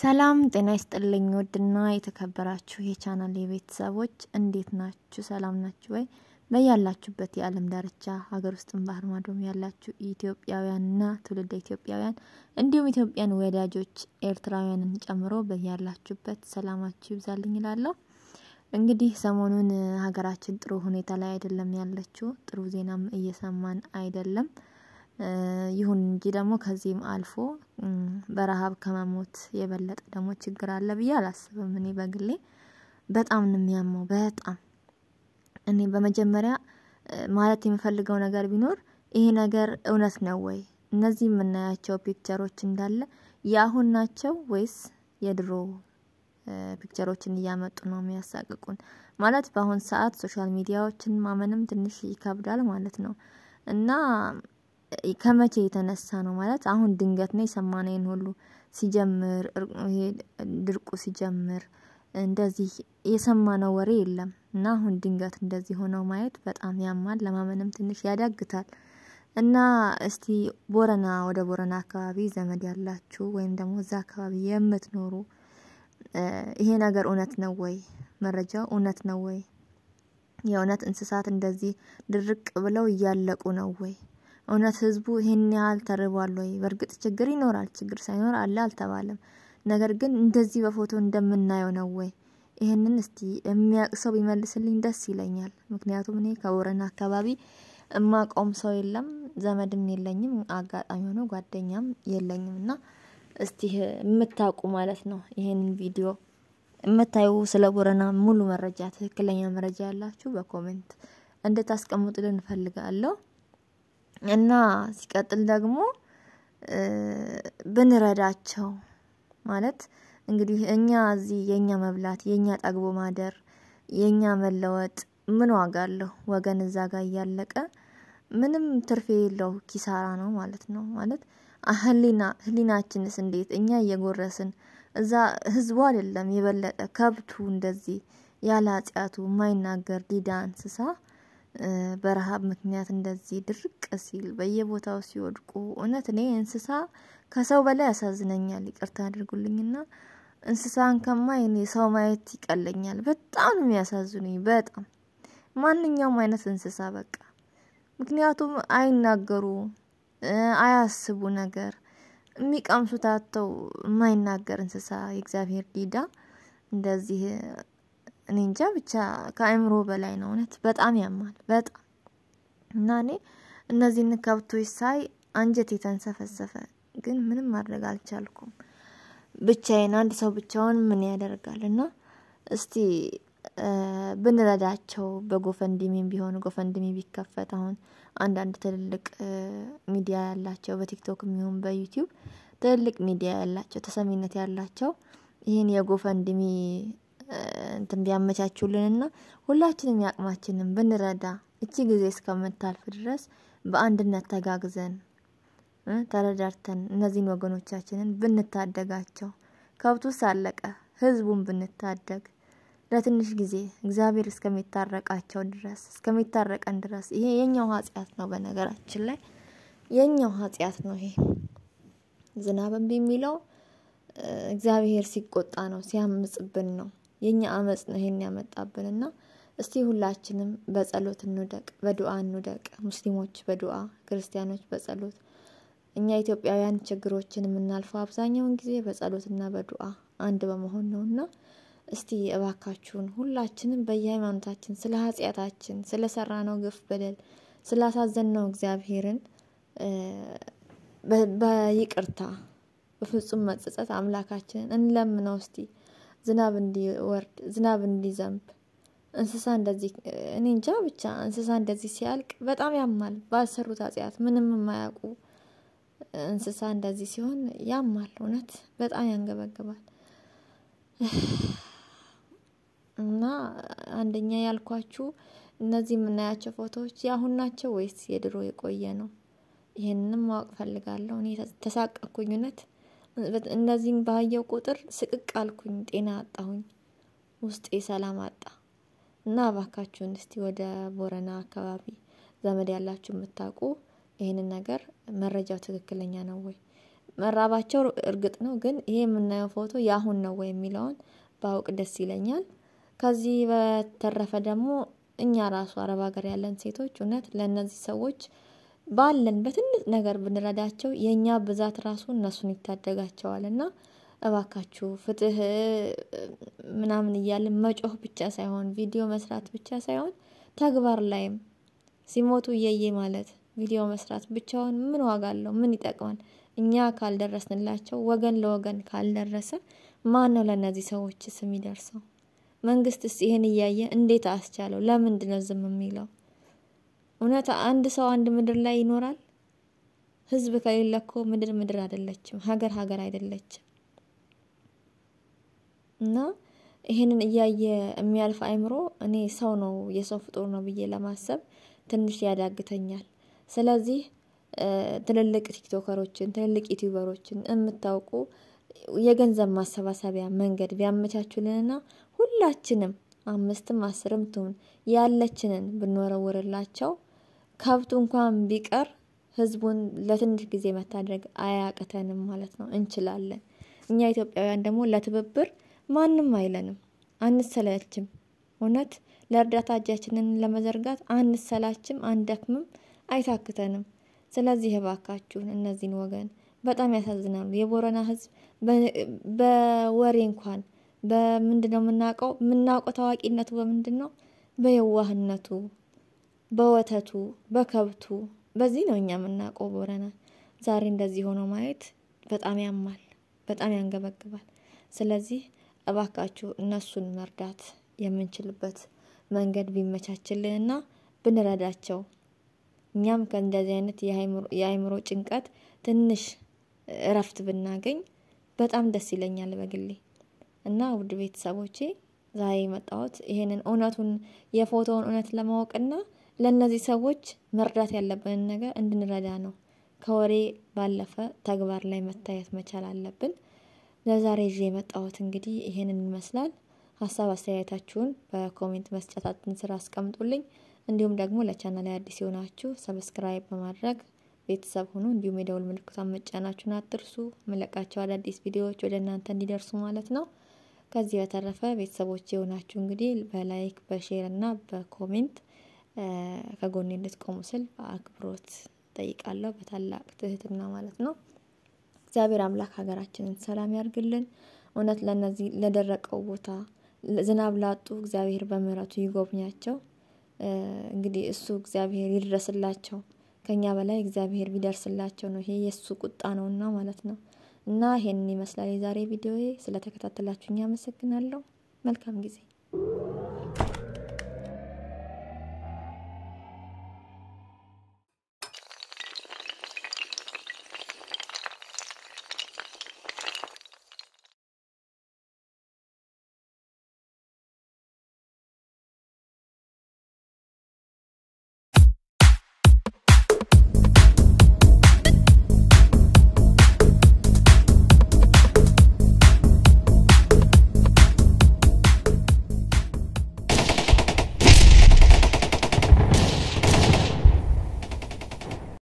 ሰላም ጤና ይስጥልኝ። ውድና የተከበራችሁ የቻናል የቤተሰቦች እንዴት ናችሁ? ሰላም ናችሁ ወይ? በያላችሁበት የዓለም ዳርቻ ሀገር ውስጥም ባህር ማዶም ያላችሁ ኢትዮጵያውያንና ትውልደ ኢትዮጵያውያን እንዲሁም ኢትዮጵያን ወዳጆች ኤርትራውያንን ጨምሮ በያላችሁበት ሰላማችሁ ይብዛልኝ ይላለሁ። እንግዲህ ሰሞኑን ሀገራችን ጥሩ ሁኔታ ላይ አይደለም ያለችው። ጥሩ ዜናም እየሰማን አይደለም። ይሁን እንጂ ደግሞ ከዚህም አልፎ በረሀብ ከመሞት የበለጠ ደግሞ ችግር አለ ብዬ አላስብም። እኔ በግሌ በጣም ነው የሚያመው። በጣም እኔ በመጀመሪያ ማለት የምፈልገው ነገር ቢኖር ይሄ ነገር እውነት ነው ወይ? እነዚህ የምናያቸው ፒክቸሮች እንዳለ የአሁን ናቸው ወይስ የድሮ ፒክቸሮችን እያመጡ ነው የሚያሳቅቁን? ማለት በአሁን ሰዓት ሶሻል ሚዲያዎችን ማመንም ትንሽ ይከብዳል ማለት ነው እና ከመቼ የተነሳ ነው ማለት አሁን ድንገት ነው የሰማነውን ሁሉ ሲጀምር ድርቁ ሲጀምር እንደዚህ የሰማነው ወሬ የለም እና አሁን ድንገት እንደዚህ ሆነው ማየት በጣም ያማል፣ ለማመንም ትንሽ ያዳግታል። እና እስቲ ቦረና ወደ ቦረና አካባቢ ዘመድ ያላችሁ ወይም ደግሞ እዛ አካባቢ የምትኖሩ ይሄ ነገር እውነት ነው ወይ? መረጃው እውነት ነው ወይ? የእውነት እንስሳት እንደዚህ ድርቅ ብለው እያለቁ ነው ወይ? እውነት ህዝቡ ይህን ያህል ተርቧል ወይ? በእርግጥ ችግር ይኖራል። ችግር ሳይኖር አለ አልተባለም። ነገር ግን እንደዚህ በፎቶ እንደምናየው ነው ወይ? ይህንን እስቲ የሚያውቅ ሰው ቢመልስልኝ ደስ ይለኛል። ምክንያቱም እኔ ከቦረና አካባቢ እማቆም ሰው የለም፣ ዘመድም የለኝም፣ አጋጣሚ ሆኖ ጓደኛም የለኝም እና እስቲ የምታውቁ ማለት ነው ይህን ቪዲዮ የምታዩ ስለ ቦረና ሙሉ መረጃ ትክክለኛ መረጃ ያላችሁ በኮሜንት እንድታስቀምጡልን እፈልጋለሁ። እና ሲቀጥል ደግሞ ብንረዳቸው ማለት እንግዲህ እኛ እዚህ የኛ መብላት የኛ ጠግቦ ማደር የኛ መለወጥ ምን ዋጋ አለው? ወገን እዛ ጋር እያለቀ ምንም ትርፌ የለው ኪሳራ ነው ማለት ነው። ማለት ህሊና ህሊናችንስ እንዴት እኛ እየጎረስን እዛ ህዝቡ አይደለም የበለጠ ከብቱ እንደዚህ ያለ አጽያቱ የማይናገር ዲዳ እንስሳ በረሃብ ምክንያት እንደዚህ ድርቅ ሲል በየቦታው ሲወድቁ እውነት እኔ እንስሳ ከሰው በላይ ያሳዝነኛል። ይቅርታ አድርጉልኝና እንስሳን ከማይ እኔ ሰው ማየት ይቀለኛል። በጣም ነው የሚያሳዝኑኝ። በጣም ማንኛውም አይነት እንስሳ በቃ ምክንያቱም አይናገሩ፣ አያስቡ ነገር የሚቀምሱት አጥተው የማይናገር እንስሳ የእግዚአብሔር ዲዳ እንደዚህ እኔ እንጃ ብቻ ከአእምሮ በላይ ነው። እውነት በጣም ያማል በጣም እና እኔ እነዚህን ከብቶች ሳይ አንጀት የተንሰፈሰፈ፣ ግን ምንም ማድረግ አልቻልኩም። ብቻዬን አንድ ሰው ብቻውን ምን ያደርጋል? እና እስቲ ብንረዳቸው በጎፈንድሚም ቢሆን ጎፈንድሚ ቢከፈት አሁን አንዳንድ ትልልቅ ሚዲያ ያላቸው በቲክቶክ የሚሆን በዩቲዩብ ትልልቅ ሚዲያ ያላቸው ተሰሚነት ያላቸው ይህን የጎፈንድሚ እንትን ቢያመቻቹልንና ሁላችንም ያቅማችንን ብንረዳ እቺ ጊዜ እስከምታልፍ ድረስ በአንድነት ተጋግዘን ተረዳርተን እነዚህን ወገኖቻችንን ብንታደጋቸው፣ ከብቱ ሳለቀ ህዝቡን ብንታደግ ለትንሽ ጊዜ እግዚአብሔር እስከሚታረቃቸው ድረስ እስከሚታረቀን ድረስ ይሄ የኛው ኃጢአት ነው። በነገራችን ላይ የኛው ኃጢአት ነው። ይሄ ዝናብ እምቢ የሚለው እግዚአብሔር ሲቆጣ ነው፣ ሲያምጽብን ነው። የኛ አመፅ ነው ይሄን ያመጣብንና እስቲ ሁላችንም በጸሎት እንውደቅ፣ በዱአ እንውደቅ። ሙስሊሞች በዱአ ክርስቲያኖች በጸሎት እኛ ኢትዮጵያውያን ችግሮችን የምናልፈው አብዛኛውን ጊዜ በጸሎትና በዱአ አንድ በመሆን ነውና እስቲ እባካችሁን ሁላችንም በየሃይማኖታችን ስለ ኃጢአታችን ስለ ሰራ ነው ግፍ በደል ስላሳዘን ነው እግዚአብሔርን በይቅርታ በፍጹም መጸጸት አምላካችንን እንለምነው እስቲ። ዝናብ እንዲወርድ፣ ዝናብ እንዲዘንብ፣ እንስሳ እንደዚህ እኔ እንጃ ብቻ እንስሳ እንደዚህ ሲያልቅ በጣም ያማል። ባልሰሩት አጽያት ምንም የማያውቁ እንስሳ እንደዚህ ሲሆን ያማል። እውነት በጣም ያንገበግባል። እና አንደኛ ያልኳችሁ እነዚህ የምናያቸው ፎቶዎች የአሁን ናቸው ወይስ የድሮ የቆየ ነው? ይህንንም ማወቅ ፈልጋለሁ። እኔ ተሳቀቅኩኝ እውነት። እነዚህን ባየው ቁጥር ስቅቅ አልኩኝ፣ ጤና አጣሁኝ፣ ውስጤ ሰላም አጣ እና እባካችሁን እስቲ ወደ ቦረና አካባቢ ዘመድ ያላችሁ የምታውቁ ይህንን ነገር መረጃው ትክክለኛ ነው ወይ መራባቸው እርግጥ ነው፣ ግን ይሄ የምናየው ፎቶ የአሁን ነው ወይ የሚለውን በአውቅ ደስ ይለኛል። ከዚህ በተረፈ ደግሞ እኛ ራሱ አረብ ሀገር ያለን ሴቶች እውነት ለእነዚህ ሰዎች ባለን በትልቅ ነገር ብንረዳቸው የእኛ ብዛት ራሱ እነሱን ይታደጋቸዋል። እና እባካችሁ ፍትህ ምናምን እያለን መጮህ ብቻ ሳይሆን ቪዲዮ መስራት ብቻ ሳይሆን ተግባር ላይም ሲሞቱ እየየ ማለት ቪዲዮ መስራት ብቻውን ምን ዋጋ አለው? ምን ይጠቅማል? እኛ ካልደረስንላቸው ወገን ለወገን ካልደረሰ ማን ነው ለእነዚህ ሰዎችስ የሚደርሰው? መንግስትስ ይህን እያየ እንዴት አስቻለው? ለምንድን ነው ዝም የሚለው? እውነት አንድ ሰው አንድ ምድር ላይ ይኖራል? ህዝብ ከሌለ እኮ ምድር ምድር አይደለችም፣ ሀገር ሀገር አይደለችም። እና ይህንን እያየ የሚያልፍ አይምሮ እኔ ሰው ነው የሰው ፍጡር ነው ብዬ ለማሰብ ትንሽ ያዳግተኛል። ስለዚህ ትልልቅ ቲክቶከሮችን፣ ትልልቅ ዩቲዩበሮችን የምታውቁ የገንዘብ ማሰባሰቢያ መንገድ ቢያመቻቹልንና ሁላችንም አምስትም አስርም ትሁን ያለችንን ብንወረውርላቸው ከብቱ እንኳን ቢቀር ህዝቡን ለትንሽ ጊዜ መታደግ አያቅተንም ማለት ነው። እንችላለን። እኛ ኢትዮጵያውያን ደግሞ ለትብብር ማንም አይለንም፣ አንሰላችም። እውነት ለእርዳታ እጃችንን ለመዘርጋት አንሰላችም፣ አንደክምም፣ አይታክተንም። ስለዚህ እባካችሁን እነዚህን ወገን በጣም ያሳዝናሉ። የቦረና ህዝብ በወሬ እንኳን በምንድነው ነው የምናውቀው? የምናውቀው ታዋቂነቱ በምንድን ነው? በየዋህነቱ በወተቱ በከብቱ በዚህ ነው እኛ የምናውቀው ቦረናን። ዛሬ እንደዚህ ሆኖ ማየት በጣም ያማል፣ በጣም ያንገበግባል። ስለዚህ እባካችሁ እነሱን መርዳት የምንችልበት መንገድ ቢመቻችልን ና ብንረዳቸው እኛም ከእንደዚህ አይነት የአይምሮ ጭንቀት ትንሽ እረፍት ብናገኝ በጣም ደስ ይለኛል በግሌ እና ውድ ቤተሰቦቼ ዛሬ መጣወት ይሄንን እውነቱን የፎቶውን እውነት ለማወቅና ለእነዚህ ሰዎች መርዳት ያለብንን ነገር እንድንረዳ ነው። ከወሬ ባለፈ ተግባር ላይ መታየት መቻል አለብን። ለዛሬ ይዤ የመጣሁት እንግዲህ ይሄንን ይመስላል። ሀሳብ አስተያየታችሁን በኮሜንት መስጫ ሳጥን ስር አስቀምጡልኝ። እንዲሁም ደግሞ ለቻናል አዲስ የሆናችሁ ሰብስክራይብ በማድረግ ቤተሰብ ሁኑ። እንዲሁም የደውል ምልክቷን መጫናችሁን አትርሱ። መለቃቸው አዳዲስ ቪዲዮዎች ወደ እናንተ እንዲደርሱ ማለት ነው። ከዚህ በተረፈ ቤተሰቦች የሆናችሁ እንግዲህ በላይክ በሼር እና በኮሜንት ከጎኔ እንድትቆሙ ስል በአክብሮት ጠይቃለሁ በታላቅ ትህትና ማለት ነው። እግዚአብሔር አምላክ ሀገራችንን ሰላም ያርግልን። እውነት ለነዚህ ለደረቀው ቦታ ዝናብ ላጡ እግዚአብሔር በምሕረቱ ይጎብኛቸው። እንግዲህ እሱ እግዚአብሔር ይድረስላቸው። ከኛ በላይ እግዚአብሔር ቢደርስላቸው ነው። ይሄ የእሱ ቁጣ ነውና ማለት ነው። እና ይሄንን ይመስላል የዛሬ ስለተከታተላችሁ ስለተከታተላችሁኝ አመሰግናለሁ። መልካም ጊዜ